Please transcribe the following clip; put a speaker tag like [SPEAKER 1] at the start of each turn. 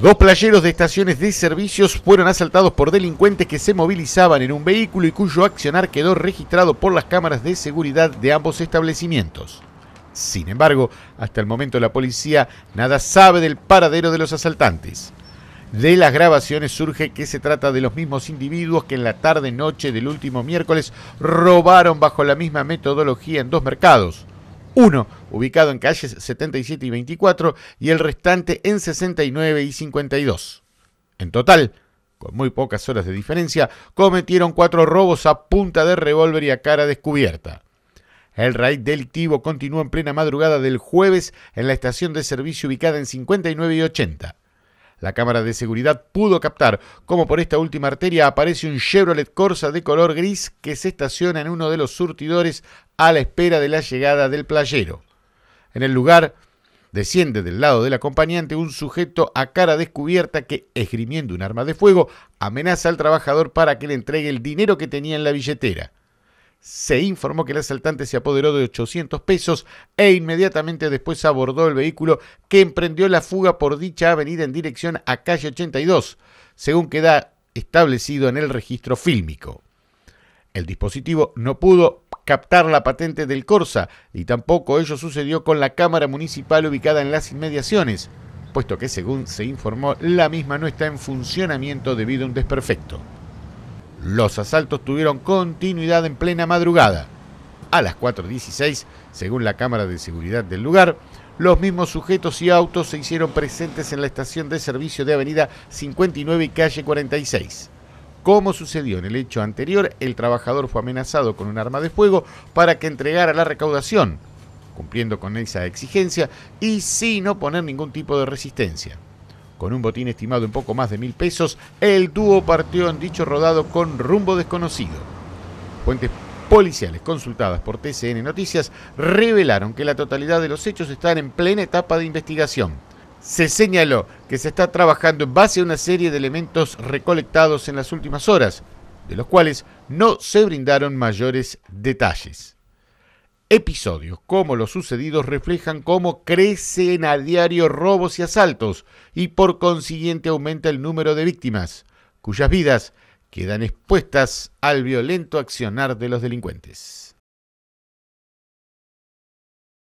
[SPEAKER 1] Dos playeros de estaciones de servicios fueron asaltados por delincuentes que se movilizaban en un vehículo y cuyo accionar quedó registrado por las cámaras de seguridad de ambos establecimientos. Sin embargo, hasta el momento la policía nada sabe del paradero de los asaltantes. De las grabaciones surge que se trata de los mismos individuos que en la tarde-noche del último miércoles robaron bajo la misma metodología en dos mercados uno ubicado en calles 77 y 24, y el restante en 69 y 52. En total, con muy pocas horas de diferencia, cometieron cuatro robos a punta de revólver y a cara descubierta. El raid delictivo continuó en plena madrugada del jueves en la estación de servicio ubicada en 59 y 80. La cámara de seguridad pudo captar cómo por esta última arteria aparece un Chevrolet Corsa de color gris que se estaciona en uno de los surtidores a la espera de la llegada del playero. En el lugar desciende del lado del acompañante un sujeto a cara descubierta que, esgrimiendo un arma de fuego, amenaza al trabajador para que le entregue el dinero que tenía en la billetera se informó que el asaltante se apoderó de 800 pesos e inmediatamente después abordó el vehículo que emprendió la fuga por dicha avenida en dirección a calle 82, según queda establecido en el registro fílmico. El dispositivo no pudo captar la patente del Corsa y tampoco ello sucedió con la Cámara Municipal ubicada en las inmediaciones, puesto que según se informó la misma no está en funcionamiento debido a un desperfecto. Los asaltos tuvieron continuidad en plena madrugada. A las 4.16, según la cámara de seguridad del lugar, los mismos sujetos y autos se hicieron presentes en la estación de servicio de Avenida 59 y Calle 46. Como sucedió en el hecho anterior, el trabajador fue amenazado con un arma de fuego para que entregara la recaudación, cumpliendo con esa exigencia y sin oponer ningún tipo de resistencia con un botín estimado en poco más de mil pesos, el dúo partió en dicho rodado con rumbo desconocido. Fuentes policiales consultadas por TCN Noticias revelaron que la totalidad de los hechos están en plena etapa de investigación. Se señaló que se está trabajando en base a una serie de elementos recolectados en las últimas horas, de los cuales no se brindaron mayores detalles. Episodios como los sucedidos reflejan cómo crecen a diario robos y asaltos y por consiguiente aumenta el número de víctimas, cuyas vidas quedan expuestas al violento accionar de los delincuentes.